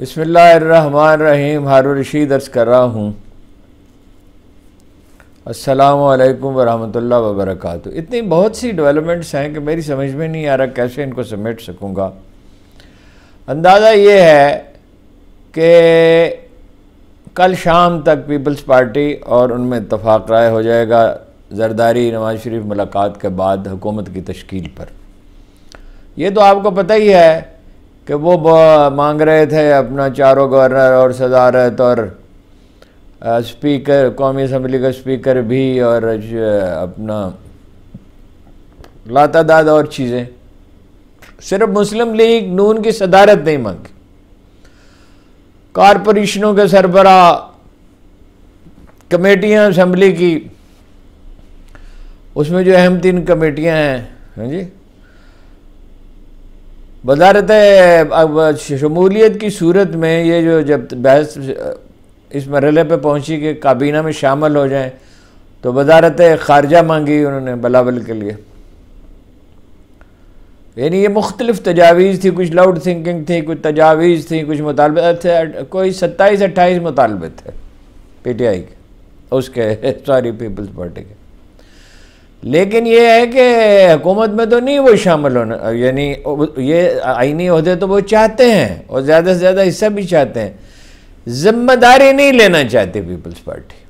बसमीम हारो रशीद अर्ज़ कर रहा हूँ असलकम वरहल वबरक इतनी बहुत सी डेवलपमेंट्स हैं कि मेरी समझ में नहीं आ रहा कैसे इनको समेट सकूँगा अंदाज़ा ये है कि कल शाम तक पीपल्स पार्टी और उनमें इतफाक़ राय हो जाएगा जरदारी नवाज शरीफ मुलाकात के बाद हुकूमत की तश्कील पर यह तो आपको पता ही है कि वो मांग रहे थे अपना चारों गवर्नर और सदारत और स्पीकर कौमी असम्बली का स्पीकर भी और अपना लातादाद और चीज़ें सिर्फ मुस्लिम लीग नून की सदारत नहीं मांगी कॉरपोरेशनों के सरबरा कमेटियां असम्बली की उसमें जो अहम तीन कमेटियां हैं हाँ जी बदारत शमूलियत की सूरत में ये जो जब बहस इस मरल पर पहुँची कि काबीना में शामिल हो जाए तो वजारत ख़ारजा मांगी उन्होंने बलावल के लिए यानी ये मुख्तलिफ तजावीज़ थी कुछ लाउड थिंकिंग थी कुछ तजावीज़ थी कुछ मुतालबे थे कोई सत्ताईस अट्ठाईस मुतालबे थे पी टी आई के उसके सॉरी पीपल्स पार्टी के लेकिन ये है कि हुकूमत में तो नहीं वो शामिल होना यानी ये आईनी अहदे तो वो चाहते हैं और ज़्यादा से ज़्यादा हिस्सा भी चाहते हैं जिम्मेदारी नहीं लेना चाहते पीपल्स पार्टी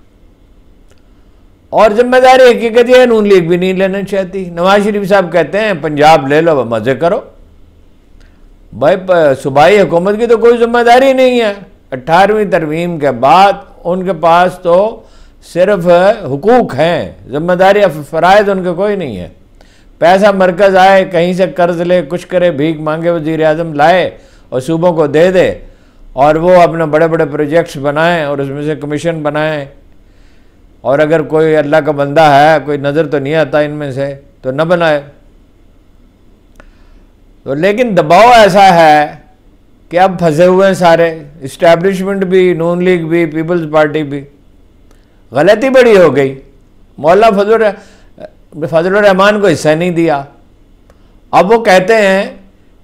और जिम्मेदारी हकीकत यह नून लीग भी नहीं लेना चाहती नवाज शरीफ साहब कहते हैं पंजाब ले लो मज़े करो भाई सूबाई हुकूमत की तो कोई जिम्मेदारी नहीं है अट्ठारहवीं तरवीम के बाद उनके पास तो सिर्फ हुकूक हैं जिम्मेदारी फ़राइज उनके कोई नहीं है पैसा मरकज़ आए कहीं से कर्ज ले कुछ करे भीख मांगे वजीर अजम लाए और सूबों को दे दे और वो अपने बड़े बड़े प्रोजेक्ट्स बनाएं और उसमें से कमीशन बनाएं और अगर कोई अल्लाह का बंदा है कोई नज़र तो नहीं आता इनमें से तो न बनाए तो लेकिन दबाव ऐसा है कि अब फंसे हुए हैं सारे इस्टेब्लिशमेंट भी नून लीग भी पीपल्स पार्टी भी गलती बड़ी हो गई मौला फजल फजल रहमान को हिस्सा नहीं दिया अब वो कहते हैं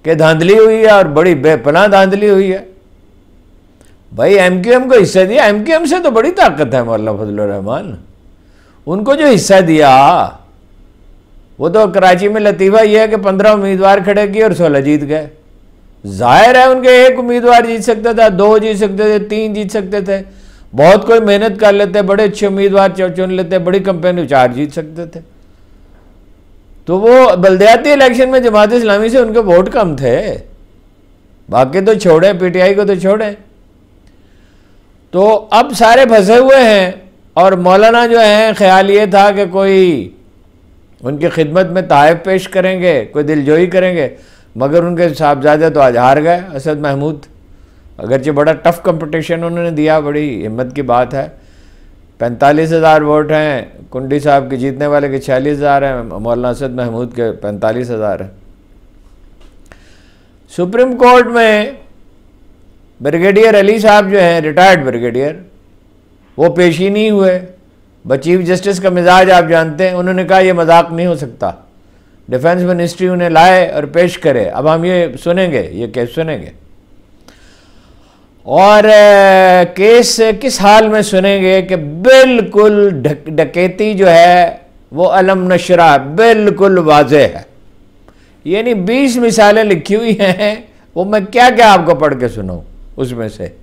कि धांधली हुई है और बड़ी बेपना धांधली हुई है भाई एम क्यू एम को हिस्सा दिया एम क्यू एम से तो बड़ी ताकत है मौला फजल रहमान उनको जो हिस्सा दिया वो तो कराची में लतीफ़ा यह है कि पंद्रह उम्मीदवार खड़े किए और सोलह जीत गए जाहिर है उनके एक उम्मीदवार जीत सकते थे दो जीत सकते थे तीन जीत सकते थे बहुत कोई मेहनत कर लेते बड़े अच्छे उम्मीदवार चुन लेते बड़ी कंपनी चार जीत सकते थे तो वो बलदयाती इलेक्शन में जमात इस्लामी से उनके वोट कम थे बाकी तो छोड़े पीटीआई को तो छोड़े तो अब सारे फंसे हुए हैं और मौलाना जो हैं ख्याल ये था कि कोई उनकी खिदमत में तहफ़ पेश करेंगे कोई दिलजोई करेंगे मगर उनके साहबजादे तो आज हार गए असद महमूद अगरचे बड़ा टफ कंपटीशन उन्होंने दिया बड़ी हिम्मत की बात है पैंतालीस हज़ार वोट हैं कुंडी साहब के जीतने वाले के छियालीस हज़ार हैं मौलाना सद महमूद के पैंतालीस हज़ार हैं सुप्रीम कोर्ट में ब्रिगेडियर अली साहब जो हैं रिटायर्ड ब्रिगेडियर वो पेश ही नहीं हुए चीफ जस्टिस का मिजाज आप जानते हैं उन्होंने कहा यह मजाक नहीं हो सकता डिफेंस मिनिस्ट्री उन्हें लाए और पेश करे अब हम ये सुनेंगे ये कैसे सुनेंगे और केस किस हाल में सुनेंगे कि बिल्कुल डक, डकैती जो है वो अलम नशरा बिल्कुल वाज है यानी बीस मिसालें लिखी हुई हैं वो मैं क्या क्या आपको पढ़ के सुनाऊँ उसमें से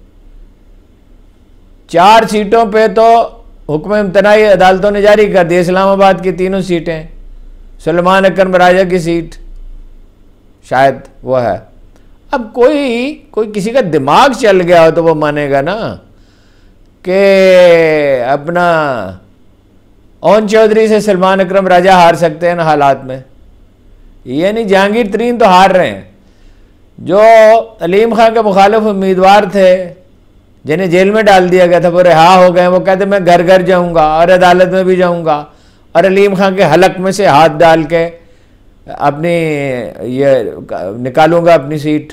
चार सीटों पे तो हुक्म इम्तनाई अदालतों ने जारी कर दिया इस्लामाबाद की तीनों सीटें सलमान अकरम राजा की सीट शायद वो है अब कोई कोई किसी का दिमाग चल गया हो तो वो मानेगा ना कि अपना ओन चौधरी से सलमान अकरम राजा हार सकते हैं ना हालात में यानी जहांगीर तरीन तो हार रहे हैं जो अलीम खान के मुखालफ उम्मीदवार थे जिन्हें जेल में डाल दिया गया था वो रिहा हो गए वो कहते मैं घर घर जाऊंगा और अदालत में भी जाऊंगा और अलीम खान के हलक में से हाथ डाल के अपने ये निकालूंगा अपनी सीट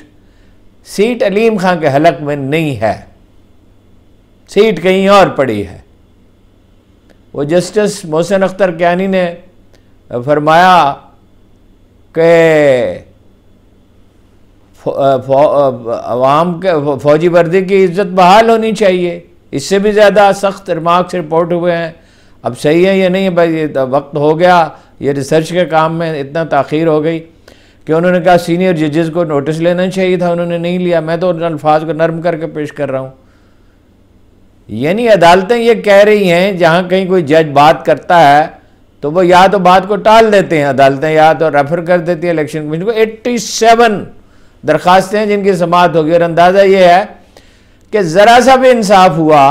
सीट अलीम खां के हलक में नहीं है सीट कहीं और पड़ी है वो जस्टिस मोहसिन अख्तर क्यानी ने फरमाया के आवाम के फौजी वर्दी की इज्जत बहाल होनी चाहिए इससे भी ज़्यादा सख्त रिमार्क्स रिपोर्ट हुए हैं अब सही है या नहीं भाई ये तो वक्त हो गया ये रिसर्च के काम में इतना तखीर हो गई कि उन्होंने कहा सीनियर जजेस को नोटिस लेना चाहिए था उन्होंने नहीं लिया मैं तो उन अल्फाज को नरम करके पेश कर रहा हूँ यानी अदालतें ये कह रही हैं जहाँ कहीं कोई जज बात करता है तो वो या तो बात को टाल देते हैं अदालतें या तो रेफर कर देती है इलेक्शन कमीशन को 87 दरखास्तें हैं जिनकी समात होगी और अंदाज़ा ये है कि ज़रा सा भी इंसाफ हुआ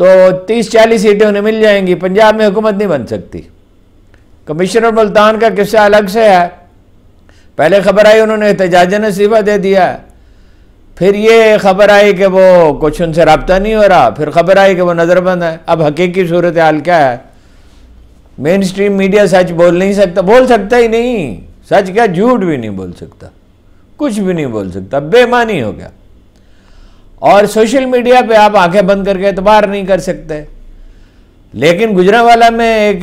तो तीस चालीस सीटें उन्हें मिल जाएंगी पंजाब में हुकूमत नहीं बन सकती कमिश्नर मुल्तान का किस्सा अलग से है पहले खबर आई उन्होंने एहतजाजन इस्तीफ़ा दे दिया फिर ये खबर आई कि वो कुछ उनसे रबता नहीं हो रहा फिर खबर आई कि वो नज़रबंद है अब हकीकी सूरत हाल क्या है मेन स्ट्रीम मीडिया सच बोल नहीं सकता बोल सकता ही नहीं सच क्या झूठ भी नहीं बोल सकता कुछ भी नहीं बोल सकता बेमानी हो गया और सोशल मीडिया पे आप आंखें बंद करके एतबार नहीं कर सकते लेकिन गुजरावाला में एक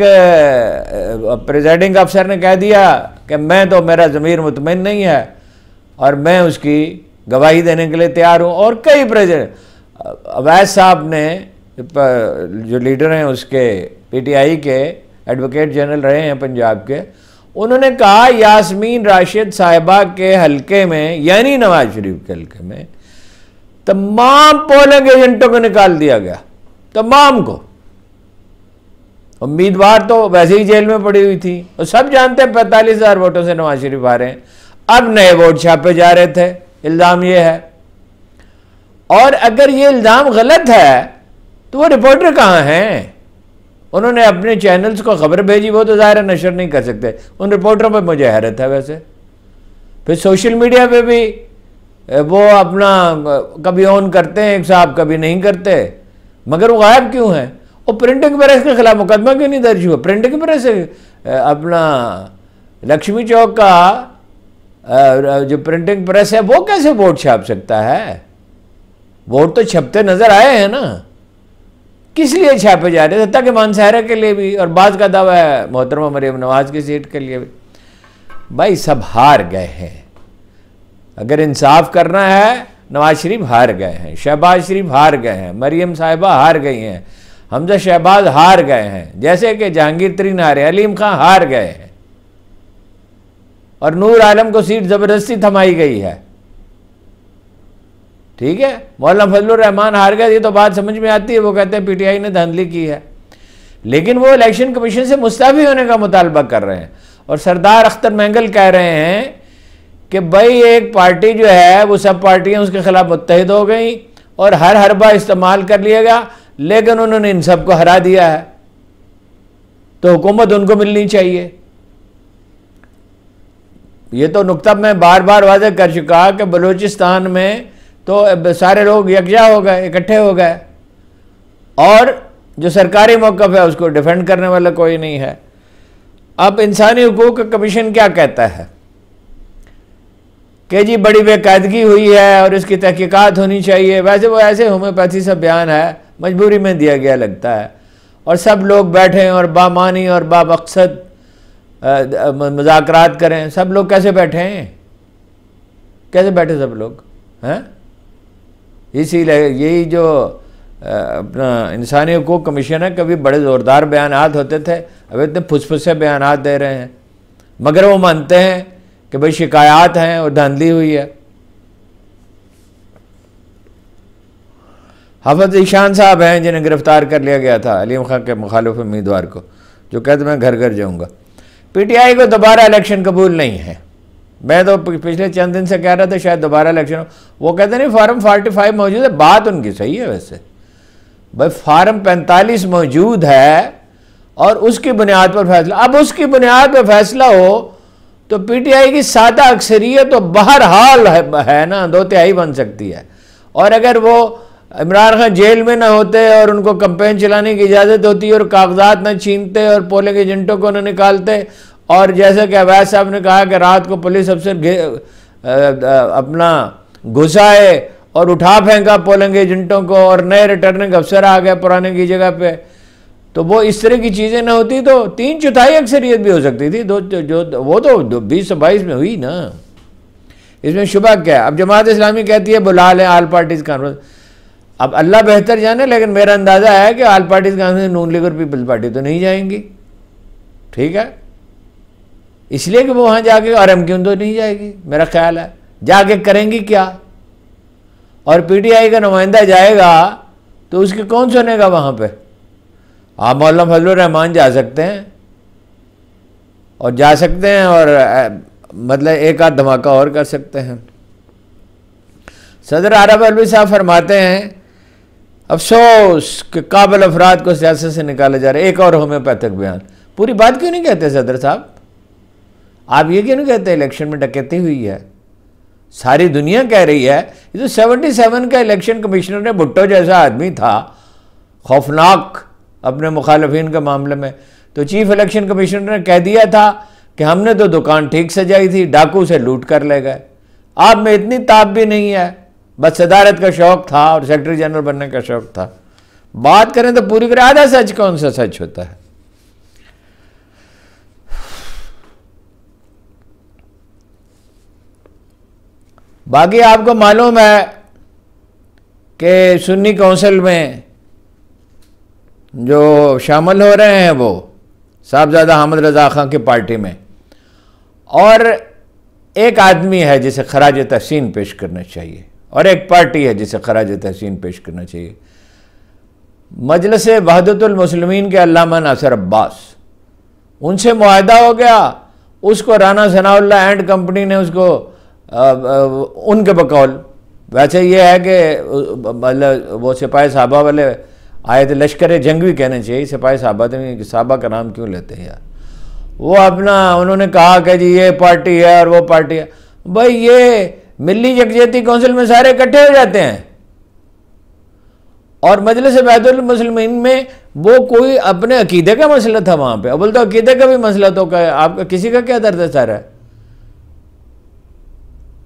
प्रेजाइडिंग अफसर ने कह दिया कि मैं तो मेरा ज़मीर मुतमिन नहीं है और मैं उसकी गवाही देने के लिए तैयार हूँ और कई प्रेजेंट अवैध साहब ने जो लीडर हैं उसके पीटीआई के एडवोकेट जनरल रहे हैं पंजाब के उन्होंने कहा यासमीन राशिद साहिबा के हलके में यानी नवाज शरीफ के हलके में तमाम पोलिंग एजेंटों को निकाल दिया गया तमाम को उम्मीदवार तो वैसे ही जेल में पड़ी हुई थी और सब जानते हैं पैंतालीस हजार वोटों से नवाज शरीफ आ रहे हैं अब नए वोट छापे जा रहे थे इल्ज़ाम ये है और अगर ये इल्ज़ाम गलत है तो वो रिपोर्टर कहाँ हैं उन्होंने अपने चैनल्स को खबर भेजी वो तो ज़ाहिर नशर नहीं कर सकते उन रिपोर्टरों पर मुझे हैरत है वैसे फिर सोशल मीडिया पर भी वो अपना कभी ऑन करते हैं एक साहब कभी नहीं करते मगर वो गायब क्यों है वो प्रिंटिंग प्रेस के खिलाफ मुकदमा क्यों नहीं दर्ज हुआ प्रिंटिंग प्रेस अपना लक्ष्मी चौक का जो प्रिंटिंग प्रेस है वो कैसे वोट छाप सकता है वोट तो छपते नज़र आए हैं ना किस लिए छापे जा रहे थे ताकि मानसहरा के लिए भी और बाद का दावा है मोहतरमा मरियम नवाज की सीट के लिए भी भाई सब हार गए हैं अगर इंसाफ करना है नवाज शरीफ हार गए हैं शहबाज शरीफ हार गए हैं मरियम साहिबा हार गई हैं हमजा शहबाज हार गए हैं जैसे कि जहांगीर तरीन हारे अलीम खां हार गए हैं और नूर आलम को सीट ज़बरदस्ती थमाई गई है ठीक है मौलाना फजलान हार गए ये तो बात समझ में आती है वो कहते हैं पीटीआई ने धांधली की है लेकिन वो इलेक्शन कमीशन से मुस्तफी होने का मुतालबा कर रहे हैं और सरदार अख्तर मैंगल कह रहे हैं कि भाई एक पार्टी जो है वो सब पार्टियां उसके खिलाफ मुतहद हो गई और हर हरबा इस्तेमाल कर लिया गया लेकिन उन्होंने इन सबको हरा दिया है तो हुकूमत उनको मिलनी चाहिए ये तो नुकता मैं बार बार वादे कर चुका कि बलूचिस्तान में तो सारे लोग यकजा हो गए इकट्ठे हो गए और जो सरकारी मौकफ है उसको डिफेंड करने वाला कोई नहीं है अब इंसानी हकूक कमीशन क्या कहता है कि जी बड़ी बेकायदगी हुई है और इसकी तहकीकात होनी चाहिए वैसे वो ऐसे होम्योपैथी सा बयान है मजबूरी में दिया गया लगता है और सब लोग बैठें और बामानी और बामकसद मजाकरात करें सब लोग कैसे बैठे हैं कैसे बैठे सब लोग हैं इसी यही जो अपना इंसानी हकूक कमीशन है कभी बड़े ज़ोरदार बयान होते थे अब इतने फुसफुसे बयान दे रहे हैं मगर वो मानते हैं कि भाई शिकायत हैं और धांधली हुई है हफत ईशान साहब हैं जिन्हें गिरफ्तार कर लिया गया था अलीम खां के मुखालफ उम्मीदवार को जो कहते मैं घर घर जाऊँगा पीटीआई को दोबारा इलेक्शन कबूल नहीं है मैं तो पिछले चंद दिन से कह रहा था शायद दोबारा इलेक्शन हो वो कहते नहीं फार्म 45 मौजूद है बात उनकी सही है वैसे भाई फार्म 45 मौजूद है और उसकी बुनियाद पर फैसला अब उसकी बुनियाद पर फैसला हो तो पीटीआई की सादा अक्सरियत तो बहरहाल है, है ना दो तिहाई बन सकती है और अगर वो इमरान खान जेल में ना होते और उनको कंपेन चलाने की इजाज़त होती और कागजात ना छीनते और पोलिंग एजेंटों को ना निकालते और जैसे कि अवैध साहब ने कहा कि रात को पुलिस अफसर अपना घुसाए और उठा फेंका पोलिंग एजेंटों को और नए रिटर्निंग अफसर आ गए पुराने की जगह पर तो वो इस तरह की चीज़ें ना होती तो तीन चौथाई अक्सरियत भी हो सकती थी दो जो वो तो बीस सौ बाईस में हुई ना इसमें शुबा क्या है अब जमात इस्लामी कहती है बुला लें आल पार्टीज़ कॉन्फ्रेंस अब अल्लाह बेहतर जाने लेकिन मेरा अंदाज़ा है कि all parties conference Noon League और पीपल्स पार्टी तो नहीं जाएंगी ठीक है इसलिए कि वो वहाँ जाके और एम क्यों तो नहीं जाएगी मेरा ख्याल है जाके करेंगी क्या और आई का नुमाइंदा जाएगा तो उसके कौन सुनेगा वहाँ पर आप मौलाना फजल रहमान जा सकते हैं और जा सकते हैं और मतलब एक आध धमाका और कर सकते हैं सदर आरब अलवी साहब फरमाते हैं अफसोस कि काबिल अफराद को सियासत से निकाला जा रहा है एक और होम्योपैथिक बयान पूरी बात क्यों नहीं कहते सदर साहब आप ये क्यों नहीं कहते इलेक्शन में डकैती हुई है सारी दुनिया कह रही है ये तो सेवन का इलेक्शन कमिश्नर ने भुट्टो जैसा आदमी था खौफनाक अपने मुखालफन के मामले में तो चीफ इलेक्शन कमिश्नर ने कह दिया था कि हमने तो दुकान ठीक सजाई थी डाकू से लूट कर ले गए आप में इतनी ताप भी नहीं है बस सदारत का शौक था और सेक्रेटरी जनरल बनने का शौक था बात करें तो पूरी करें आधा सच कौन सा सच होता है बाकी आपको मालूम है कि सुन्नी काउंसिल में जो शामिल हो रहे हैं वो साहबजादा हमद रज़ा खां की पार्टी में और एक आदमी है जिसे खराज तहसीन पेश करना चाहिए और एक पार्टी है जिसे खराज तहसीन पेश करना चाहिए मजलस वहदतुलमसलमिन के अलामा नासर अब्बास उनसे माहदा हो गया उसको राना सनाउल्ला एंड कंपनी ने उसको आ, आ, उनके बकौल वैसे ये है कि मतलब वो सिपाही साहबा वाले आयत लश्कर जंग भी कहना चाहिए सिपाही साहबा तो साहबा का नाम क्यों लेते हैं यार वो अपना उन्होंने कहा कि जी ये पार्टी है और वो पार्टी है भाई ये मिली यकजहती कौंसिल में सारे इकट्ठे हो जाते हैं और मजलिस मुसलमिन में वो कोई अपने अकीदे का मसला था वहाँ पे बोलते तो अकीदे का भी मसला तो क्या आपका किसी का क्या दर्द है सारा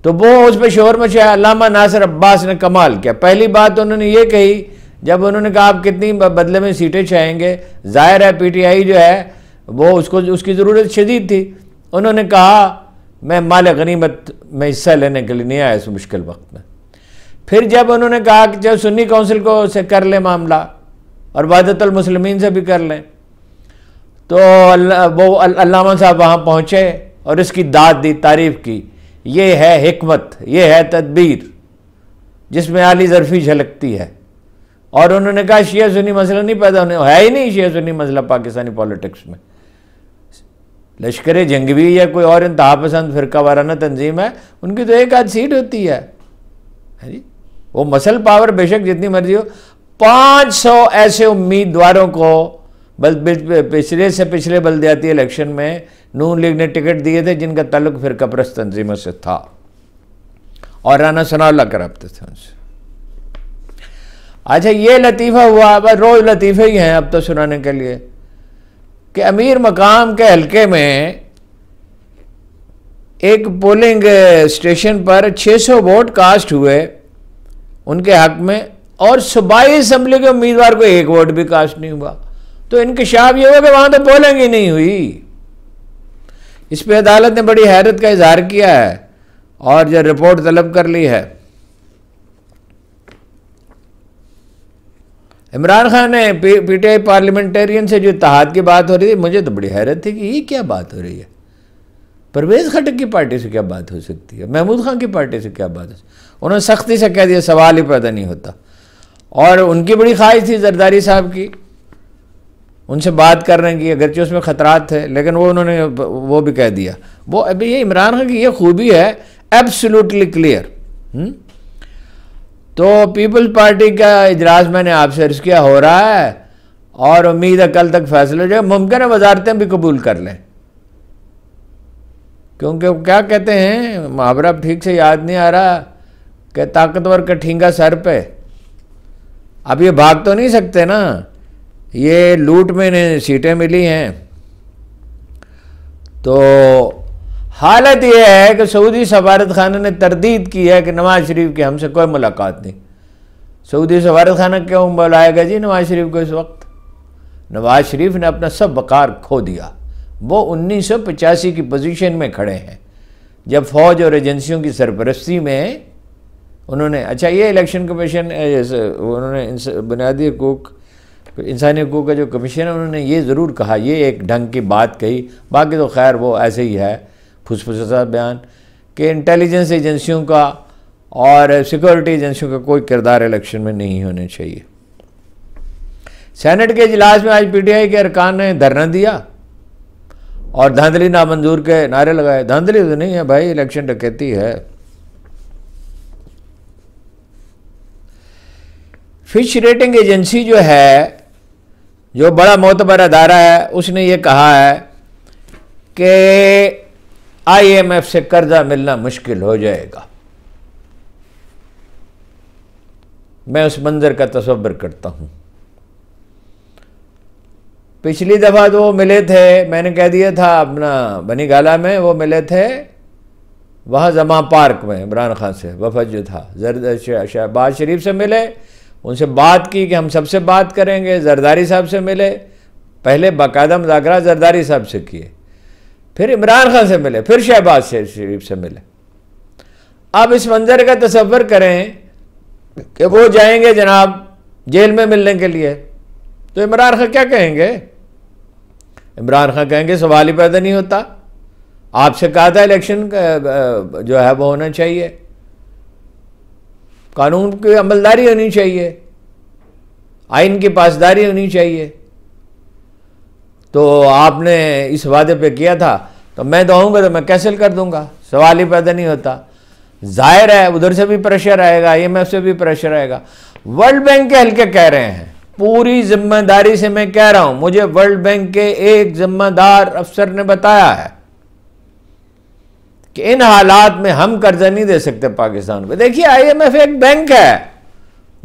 तो वो उस पर शोर मचाया अलामा नासिर अब्बास ने कमाल किया पहली बात तो उन्होंने ये कही जब उन्होंने कहा आप कितनी बदले में सीटें चाहेंगे जाहिर है पीटीआई जो है वो उसको उसकी ज़रूरत शदीद थी उन्होंने कहा मैं माल गनीमत में हिस्सा लेने के लिए नहीं आया इस मुश्किल वक्त में फिर जब उन्होंने कहा कि जब सुन्नी काउंसिल को से कर लें मामला और वादतलमसलमिन से भी कर लें तो वो अल्लामा साहब वहाँ पहुँचे और इसकी दाद दी तारीफ़ की ये है हमत ये है तदबीर जिसमें आली ज़रफ़ी झलकती है और उन्होंने कहा शिया सुनी मसला नहीं पैदा होने है ही नहीं शिया सुन्नी मसला पाकिस्तानी पॉलिटिक्स में लश्कर जंगवी या कोई और इंतहा पसंद फिरका वाराना तंजीम है उनकी तो एक आध सीट होती है जी वो मसल पावर बेशक जितनी मर्जी हो 500 ऐसे उम्मीदवारों को बल पिछले से पिछले बलदयाती इलेक्शन में नून लीग ने टिकट दिए थे जिनका ताल्लुक फिर कपरस तंजीमों से था और राना सनाउल्ला करापते थे उनसे अच्छा ये लतीफ़ा हुआ बस रोज़ लतीफ़े ही हैं अब तो सुनाने के लिए कि अमीर मकाम के हलके में एक पोलिंग स्टेशन पर 600 वोट कास्ट हुए उनके हक में और सूबाई असम्बली के उम्मीदवार को एक वोट भी कास्ट नहीं हुआ तो इंकशाफ ये हुआ कि वहाँ तो पोलिंग ही नहीं हुई इस पर अदालत ने बड़ी हैरत का इजहार किया है और जो रिपोर्ट तलब कर ली है इमरान खान ने पीटीआई पार्लियामेंटेरियन से जो इतिहाद की बात हो रही थी मुझे तो बड़ी हैरत थी कि ये क्या बात हो रही है परवेज़ खटक की पार्टी से क्या बात हो सकती है महमूद खान की पार्टी से क्या बात हो उन्होंने सख्ती से कह दिया सवाल ही पैदा नहीं होता और उनकी बड़ी ख्वाहिश थी जरदारी साहब की उनसे बात करने की अगरचे उसमें ख़तरात थे लेकिन वो उन्होंने वो भी कह दिया वो अभी ये इमरान खान की ये खूबी है एब्सोल्युटली हम्म? क्लियर तो पीपल्स पार्टी का इजलास मैंने आपसे अर्ज किया हो रहा है और उम्मीद है कल तक फैसला हो जाएगा मुमकिन है वजारतें भी कबूल कर लें क्योंकि वो क्या कहते हैं मुहावरा ठीक से याद नहीं आ रहा कि ताकतवर का ठींगा सर पे अब ये भाग तो नहीं सकते ना ये लूट में इन्हें सीटें मिली हैं तो हालत यह है कि सऊदी सफारत खाना ने तरदीद की है कि नवाज शरीफ की हमसे कोई मुलाकात नहीं सऊदी सफारत खाना क्यों बुलाएगा जी नवाज शरीफ को इस वक्त नवाज शरीफ ने अपना सब वकार खो दिया वो उन्नीस की पोजीशन में खड़े हैं जब फौज और एजेंसियों की सरपरस्ती में उन्होंने अच्छा ये इलेक्शन कमीशन उन्होंने बुनियादी हकूक इंसानी हकूक का जो कमीशन है उन्होंने ये ज़रूर कहा ये एक ढंग की बात कही बाकी तो खैर वो ऐसे ही है खुशफुशा बयान कि इंटेलिजेंस एजेंसियों का और सिक्योरिटी एजेंसियों का कोई किरदार इलेक्शन में नहीं होना चाहिए सेनेट के इजलास में आज पीटीआई के अरकान ने धरना दिया और धांधली नामंजूर के नारे लगाए धांधली तो नहीं है भाई इलेक्शन डकैती है फिश रेटिंग एजेंसी जो है जो बड़ा मोहतबर अदारा है उसने ये कहा है कि आईएमएफ से कर्जा मिलना मुश्किल हो जाएगा मैं उस मंजर का तस्वर करता हूँ पिछली दफ़ा तो वो मिले थे मैंने कह दिया था अपना बनीगाला में वो मिले थे वहाँ जमा पार्क में इमरान खान से वफद जो था जरद शहबाज शरीफ से मिले उनसे बात की कि हम सबसे बात करेंगे जरदारी साहब से मिले पहले बाकायदा मुजाकर जरदारी साहब से किए फिर इमरान खान से मिले फिर शहबाज शरीफ से मिले अब इस मंजर का तस्वर करें कि वो जाएंगे जनाब जेल में मिलने के लिए तो इमरान खान क्या कहेंगे इमरान खान कहेंगे सवाल ही पैदा नहीं होता आपसे कहा था इलेक्शन जो है वो होना चाहिए कानून की अमलदारी होनी चाहिए आइन की पासदारी होनी चाहिए तो आपने इस वादे पे किया था तो मैं दोहूँगा तो मैं कैंसिल कर दूंगा सवाल ही पैदा नहीं होता जाहिर है उधर से भी प्रेशर आएगा आई e से भी प्रेशर आएगा वर्ल्ड बैंक के हल्के कह रहे हैं पूरी जिम्मेदारी से मैं कह रहा हूं मुझे वर्ल्ड बैंक के एक जिम्मेदार अफसर ने बताया है कि इन हालात में हम कर्जा नहीं दे सकते पाकिस्तान को देखिए आईएमएफ एक बैंक है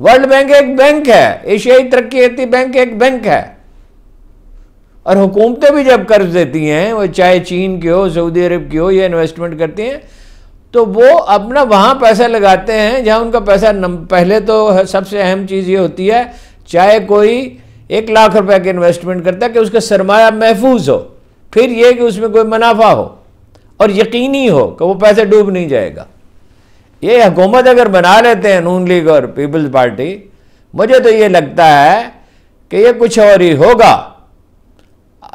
वर्ल्ड बैंक एक बैंक है एशियाई तरक्याती बैंक एक बैंक है और हुकूमतें भी जब कर्ज देती हैं वो चाहे चीन की हो सऊदी अरब की हो या इन्वेस्टमेंट करती हैं तो वो अपना वहाँ पैसा लगाते हैं जहाँ उनका पैसा पहले तो सबसे अहम चीज़ ये होती है चाहे कोई एक लाख रुपए के इन्वेस्टमेंट करता है कि उसका सरमाया महफूज हो फिर ये कि उसमें कोई मुनाफा हो और यकीनी हो कि वो पैसा डूब नहीं जाएगा ये हुकूमत अगर बना लेते हैं नून लीग और पीपल्स पार्टी मुझे तो ये लगता है कि ये कुछ और ही होगा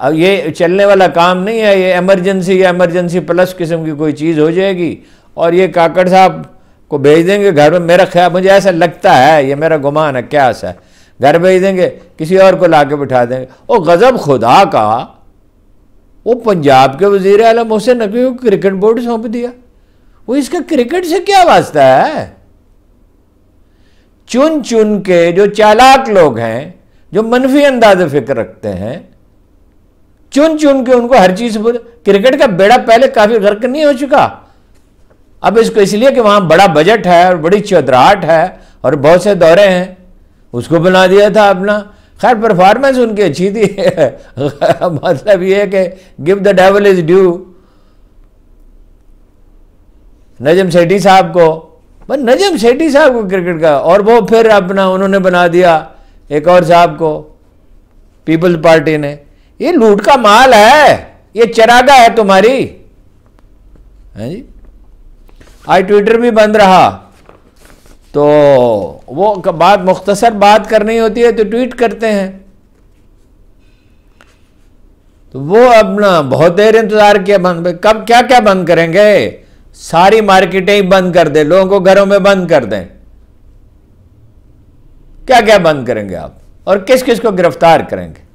अब ये चलने वाला काम नहीं है ये एमरजेंसी या एमरजेंसी प्लस किस्म की कोई चीज़ हो जाएगी और ये काकड़ साहब को भेज देंगे घर में मेरा ख्याल मुझे ऐसा लगता है ये मेरा गुमान है क्या ऐसा है घर भेज देंगे किसी और को ला के बिठा देंगे और गज़ब खुदा का वो पंजाब के वजीर अलम हुसैन नकवी को क्रिकेट बोर्ड सौंप दिया वो इसका क्रिकेट से क्या वास्ता है चुन चुन के जो चालाक लोग हैं जो मनफी अंदाज फिक्र रखते हैं चुन चुन के उनको हर चीज क्रिकेट का बेड़ा पहले काफी गर्क नहीं हो चुका अब इसको इसलिए कि वहाँ बड़ा बजट है और बड़ी चौधराहट है और बहुत से दौरे हैं उसको बना दिया था अपना खैर परफॉर्मेंस उनकी अच्छी थी मतलब ये है कि give the devil is due Najam Sethi साहब को बस नजम सेठी साहब को क्रिकेट का और वो फिर अपना उन्होंने बना दिया एक और साहब को पीपल्स पार्टी ने ये लूट का माल है ये चरागा है तुम्हारी है जी आज ट्विटर भी बंद रहा तो वो बात मुख्तसर बात करनी होती है तो ट्वीट करते हैं तो वो अपना बहुत देर इंतजार किया बंद कब क्या क्या बंद करेंगे सारी मार्केटें ही बंद कर दें लोगों को घरों में बंद कर दें क्या क्या बंद करेंगे आप और किस किस को गिरफ्तार करेंगे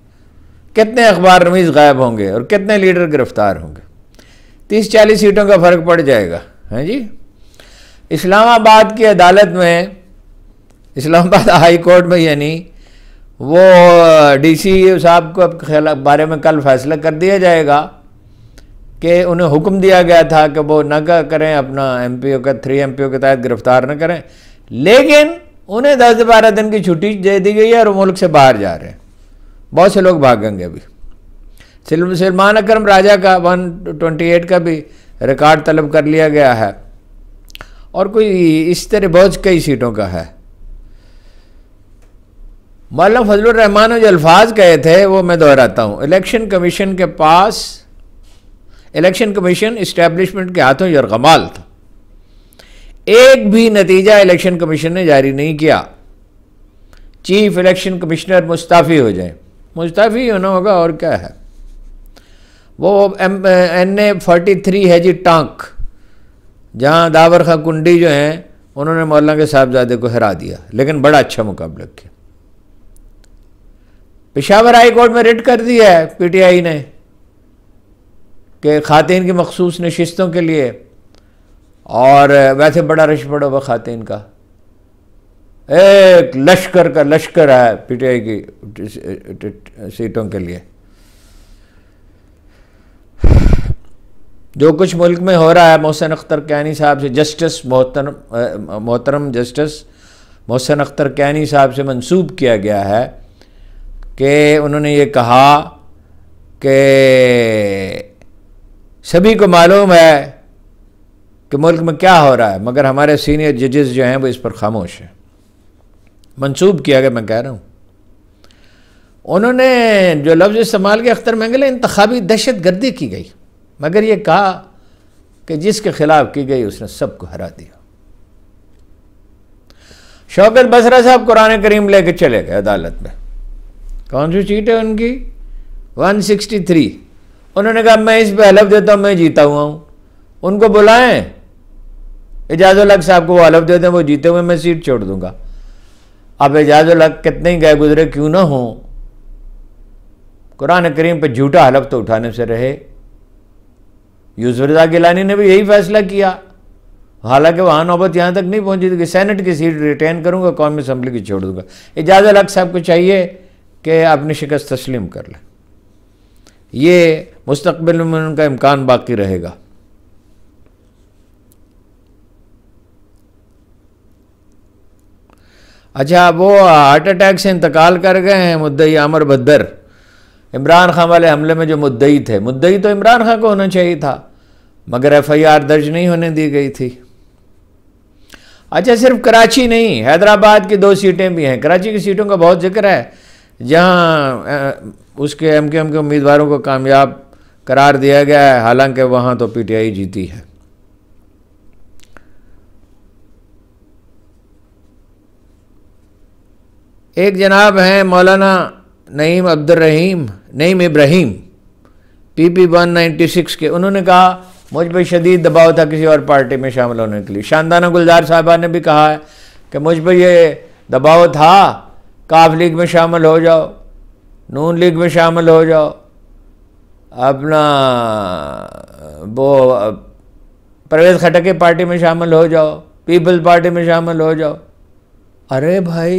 कितने अखबार नवीज गायब होंगे और कितने लीडर गिरफ्तार होंगे तीस चालीस सीटों का फ़र्क पड़ जाएगा हैं जी इस्लामाबाद की अदालत में इस्लामाबाद हाई कोर्ट में यानी वो डीसी साहब को बारे में कल फैसला कर दिया जाएगा कि उन्हें हुक्म दिया गया था कि वो न करें अपना एम पी ओ का थ्री एम पी ओ के तहत गिरफ्तार न करें लेकिन उन्हें दस बारह दिन की छुट्टी दे दी गई है और मुल्क से बाहर जा रहे हैं बहुत से लोग भाग गएंगे अभी सलमान अक्रम राजा का 128 का भी रिकॉर्ड तलब कर लिया गया है और कोई इस तरह बहुत कई सीटों का है मौलाना फजलरहमान ने जो अल्फाज कहे थे वो मैं दोहराता हूँ इलेक्शन कमीशन के पास इलेक्शन कमीशन इस्टेब्लिशमेंट के हाथों कमाल था एक भी नतीजा इलेक्शन कमीशन ने जारी नहीं किया चीफ इलेक्शन कमिश्नर मुस्ताफ़ी हो जाए मुस्तफ़ी होना होगा और क्या है वो M N A forty three है जी टांक जहाँ दावर खां कुंडी जो हैं उन्होंने मौलाना के साहबजादे को हरा दिया लेकिन बड़ा अच्छा मुकाबला किया पेशावर हाई कोर्ट में रिट कर दिया है पीटीआई ने कि खातन की मखसूस नशस्तों के लिए और वैसे बड़ा रश पड़ा हुआ खातन का एक लश्कर का लश्कर है पीटीआई की सीटों के लिए जो कुछ मुल्क में हो रहा है मोहसिन अख्तर कैनी साहब से जस्टिस मोहतरम मोहतरम जस्टिस मोहसन अख्तर कैनी साहब से मंसूब किया गया है कि उन्होंने ये कहा कि सभी को मालूम है कि मुल्क में क्या हो रहा है मगर हमारे सीनियर जजेस जो हैं वो इस पर खामोश हैं मंसूब किया गया मैं कह रहा हूँ उन्होंने जो लफ्ज़ इस्तेमाल किया अख्तर मंगले इंतबी दहशत गर्दी की गई मगर ये कहा कि जिसके ख़िलाफ़ की गई उसने सबको हरा दिया शौकत बसरा साहब कुरान करीम लेके चले गए अदालत में कौन सी सीट है उनकी 163 उन्होंने कहा मैं इस पर हलफ देता हूँ मैं जीता हुआ हूँ उनको बुलाएं इजाज़ुल साहब को वो हलफ दे दें वो जीते हुए मैं सीट छोड़ दूंगा अब एजाज कितने ही गए गुजरे क्यों ना हों कुरान करीम पर झूठा हलफ तो उठाने से रहे यूसुफ गिलानी ने भी यही फैसला किया हालांकि वहाँ नौबत यहाँ तक नहीं पहुँची थी तो कि सैनट की सीट रिटेन करूँगा कौमी असम्बली की छोड़ दूंगा एजाज अलग साहब को चाहिए कि अपनी शिकस्त तस्लीम कर लें ये मुस्तबिल में उनका इम्कान बाकी रहेगा अच्छा वो हार्ट अटैक से इंतकाल कर गए हैं मुद्दई अमर बदर इमरान खान वाले हमले में जो मुद्दई थे मुद्दई तो इमरान खान को होना चाहिए था मगर एफआईआर दर्ज नहीं होने दी गई थी अच्छा सिर्फ कराची नहीं हैदराबाद की दो सीटें भी हैं कराची की सीटों का बहुत जिक्र है जहाँ उसके एम के उम्मीदवारों को कामयाब करार दिया गया है हालांकि वहाँ तो पीटीआई जीती है एक जनाब हैं मौलाना Naeem Abdulrahim Naeem Ibrahim P P one ninety six के उन्होंने कहा मुझ पर शदीद दबाव था किसी और पार्टी में शामिल होने के लिए शानदाना गुलजार साहबा ने भी कहा है कि मुझ पर ये दबाव था काफ लीग में शामिल हो जाओ नून लीग में शामिल हो जाओ अपना वो परवेज खटक पार्टी में शामिल हो जाओ पीपल्स पार्टी में शामिल हो जाओ अरे भाई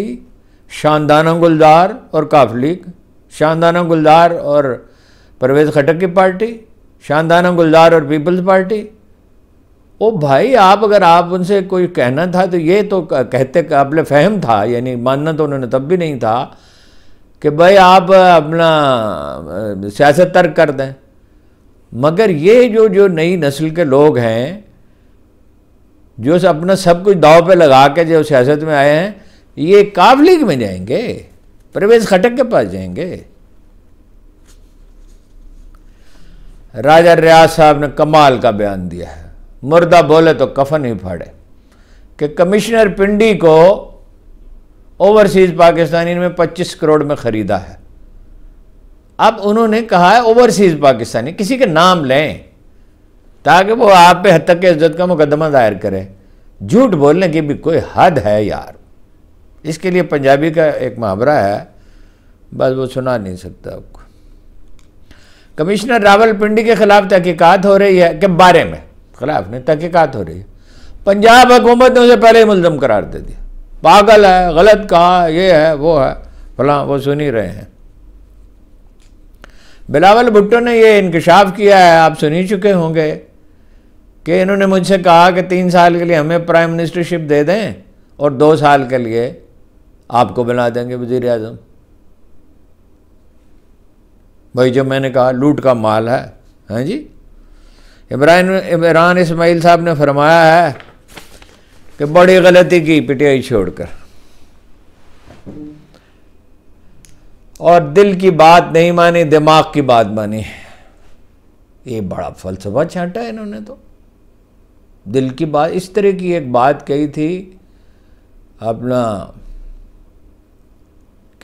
शानदाना गुलजार और काफ लीग शानदाना गुलजार और परवेज़ खटक की पार्टी शानदाना गुलजार और पीपल्स पार्टी ओ भाई आप अगर आप उनसे कोई कहना था तो ये तो कहते काबिल फहम था यानी मानना तो उन्होंने तब भी नहीं था कि भाई आप अपना सियासत तर्क कर दें मगर ये जो जो नई नस्ल के लोग हैं जो अपना सब कुछ दाव पे लगा के जो सियासत में आए हैं ये काव में जाएंगे परवेज खटक के पास जाएंगे राजा रियाज साहब ने कमाल का बयान दिया है मुर्दा बोले तो कफन ही फाड़े कि कमिश्नर पिंडी को ओवरसीज पाकिस्तानी ने 25 करोड़ में ख़रीदा है अब उन्होंने कहा है ओवरसीज पाकिस्तानी किसी के नाम लें ताकि वो आप पे हद तक इज्जत का मुकदमा दायर करें झूठ बोलने की भी कोई हद है यार इसके लिए पंजाबी का एक मुहावरा है बस वो सुना नहीं सकता आपको कमिश्नर रावलपिंडी के खिलाफ तहकीकत हो रही है के बारे में खिलाफ नहीं तहकीकत हो रही है पंजाब हुकूमत ने उसे पहले ही मुलजम करार दे दिया पागल है गलत कहा ये है वो है फला वो सुन ही रहे हैं बिलावल भुट्टो ने ये इंकशाफ किया है आप सुन ही चुके होंगे कि इन्होंने मुझसे कहा कि तीन साल के लिए हमें प्राइम मिनिस्टरशिप दे दें और दो साल के लिए आपको बना देंगे वजीर अजम भाई जब मैंने कहा लूट का माल है हैं जी इमरान इमरान इसमाइल साहब ने फरमाया है कि बड़ी गलती की पिटाई छोड़कर और दिल की बात नहीं मानी दिमाग की बात मानी ये बड़ा फलसफा छाटा है इन्होंने तो दिल की बात इस तरह की एक बात कही थी अपना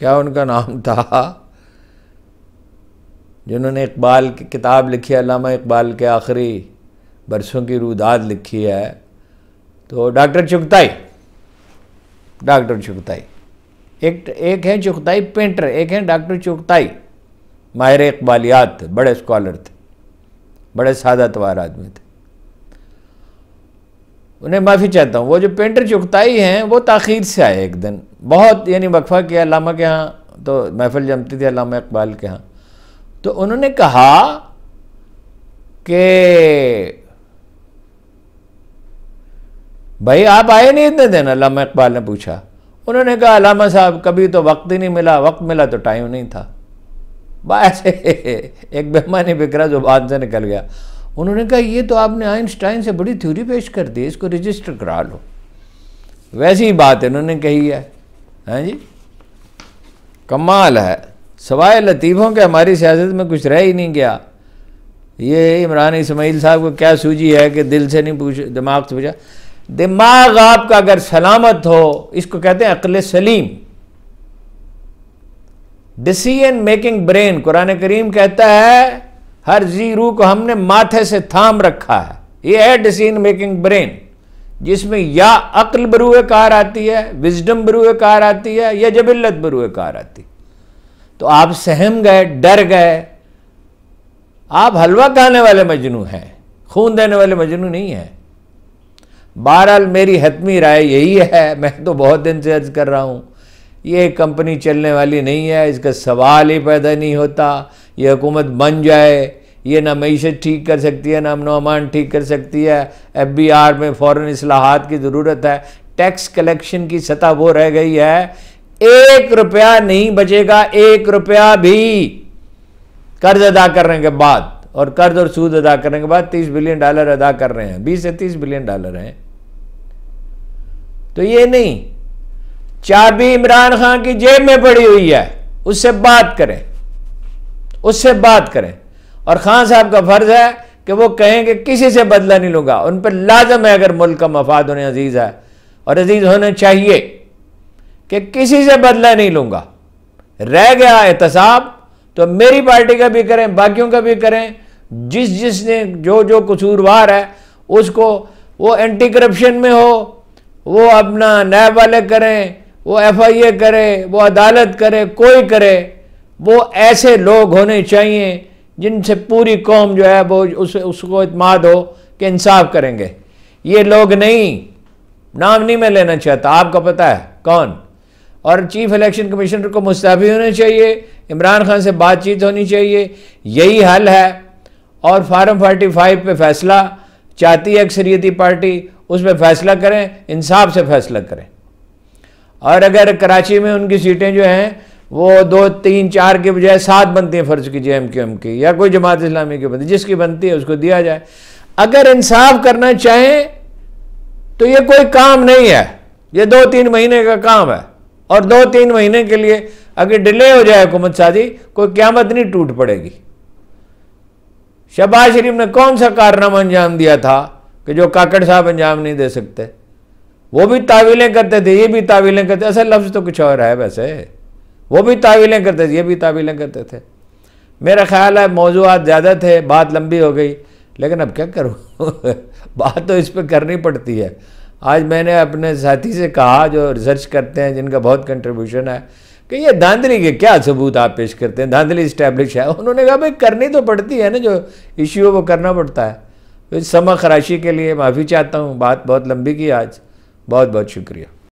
क्या उनका नाम था जिन्होंने इकबाल की किताब लिखी है अलामा इकबाल के आखिरी बरसों की रुदाद लिखी है तो डॉक्टर चुगताई डॉक्टर चुगताई एक एक हैं चुगताई पेंटर एक हैं डॉक्टर चुगताई माहिर इकबालियात थे बड़े स्कॉलर थे बड़े सादा तवार आदमी थे उन्हें माफ़ी चाहता हूँ वो जो पेंटर चुगताई हैं वो ताखिर से आए एक दिन बहुत यानी वक्फ़ा किया लामा के यहाँ तो महफिल जमती थी लामा इकबाल के यहाँ तो उन्होंने कहा कि भाई आप आए नहीं इतने दिन अलामा इकबाल ने पूछा उन्होंने कहा अलामा साहब कभी तो वक्त ही नहीं मिला वक्त मिला तो टाइम नहीं था बस एक बेमानी बिकरा बाद से निकल गया उन्होंने कहा ये तो आपने आइंस्टाइन से बड़ी थ्योरी पेश कर दी इसको रजिस्टर करा लो वैसी ही बात इन्होंने कही है हैं जी कमाल है सवाए लतीफ़ों के हमारी सियासत में कुछ रह ही नहीं गया ये इमरान इसमाइल साहब को क्या सूझी है कि दिल से नहीं पूछ दिमाग से पूछा दिमाग आपका अगर सलामत हो इसको कहते हैं अकल सलीम decision making brain Quran Kareem कहता है हर जी रू को हमने माथे से थाम रखा है ये है डिसीजन मेकिंग ब्रेन जिसमें या अक्ल बरूए कार आती है विजडम बरूए कार आती है या जबिल्लत बरूए कार आती तो आप सहम गए डर गए आप हलवा खाने वाले मजनू हैं खून देने वाले मजनू नहीं हैं बहरहाल मेरी हतमी राय यही है मैं तो बहुत दिन से अर्ज कर रहा हूँ ये कंपनी चलने वाली नहीं है इसका सवाल ही पैदा नहीं होता ये हुकूमत बन जाए ये ना मीशत ठीक कर सकती है ना अमन अमान ठीक कर सकती है एफ बी आर में फ़ौर असलाहत की ज़रूरत है टैक्स कलेक्शन की सतह वो रह गई है एक रुपया नहीं बचेगा एक रुपया भी कर्ज अदा करने के बाद और कर्ज और सूद अदा करने के बाद 30 बिलियन डॉलर अदा कर रहे हैं 20 से 30 बिलियन डॉलर हैं तो ये नहीं चाबी इमरान खान की जेब में पड़ी हुई है उससे बात करें उससे बात करें और खान साहब का फर्ज है कि वो कहें कि किसी से बदला नहीं लूँगा उन पर लाजम है अगर मुल्क का मफाद उन्हें अजीज़ है और अजीज़ होने चाहिए कि किसी से बदला नहीं लूंगा रह गया एहतसाब तो मेरी पार्टी का भी करें बाकियों का भी करें जिस जिस जो जो कसूरवार है उसको वो एंटी करप्शन में हो वो अपना नैब वाले करें वो एफ आई ए करे वो अदालत करे कोई करे वो ऐसे लोग होने चाहिए जिनसे पूरी कौम जो है वो उस उसको इतमाद हो कि इंसाफ करेंगे ये लोग नहीं नाम नहीं मैं लेना चाहता आपको पता है कौन और चीफ इलेक्शन कमिश्नर को मुस्ताफी होना चाहिए इमरान खान से बातचीत होनी चाहिए यही हल है और फार्म फोर्टी फाइव पर फैसला चाहती है अक्सरियती पार्टी उस पर फैसला करें इंसाफ से फैसला करें और अगर कराची में उनकी सीटें जो हैं वो दो तीन चार के बजाय सात बनती हैं फ़र्ज़ कीजिए एम क्यू एम की या कोई जमात इस्लामी की बनती जिसकी बनती है उसको दिया जाए अगर इंसाफ करना चाहें तो ये कोई काम नहीं है ये दो तीन महीने का काम है और दो तीन महीने के लिए अगर डिले हो जाए हुकूमत शादी कोई क्यामत नहीं टूट पड़ेगी शहबाज शरीफ ने कौन सा कारनामा अंजाम दिया था कि जो काकड़ साहब अंजाम नहीं दे सकते वो भी तावीलें करते थे ये भी तावीलें करते असल लफ्ज़ तो कुछ और है वैसे वो भी तावीलें करते थे ये भी तावीलें करते थे मेरा ख्याल है मौजूद ज़्यादा थे बात लंबी हो गई लेकिन अब क्या करूँ बात तो इस पर करनी पड़ती है आज मैंने अपने साथी से कहा जो रिसर्च करते हैं जिनका बहुत कंट्रीब्यूशन है कि ये धांधली के क्या सबूत आप पेश करते हैं धांधली इस्टेब्लिश है उन्होंने कहा भाई करनी तो पड़ती है ना जो इश्यू है वो करना पड़ता है तो इस समा खराशी के लिए माफ़ी चाहता हूँ बात बहुत लंबी की आज बहुत बहुत शुक्रिया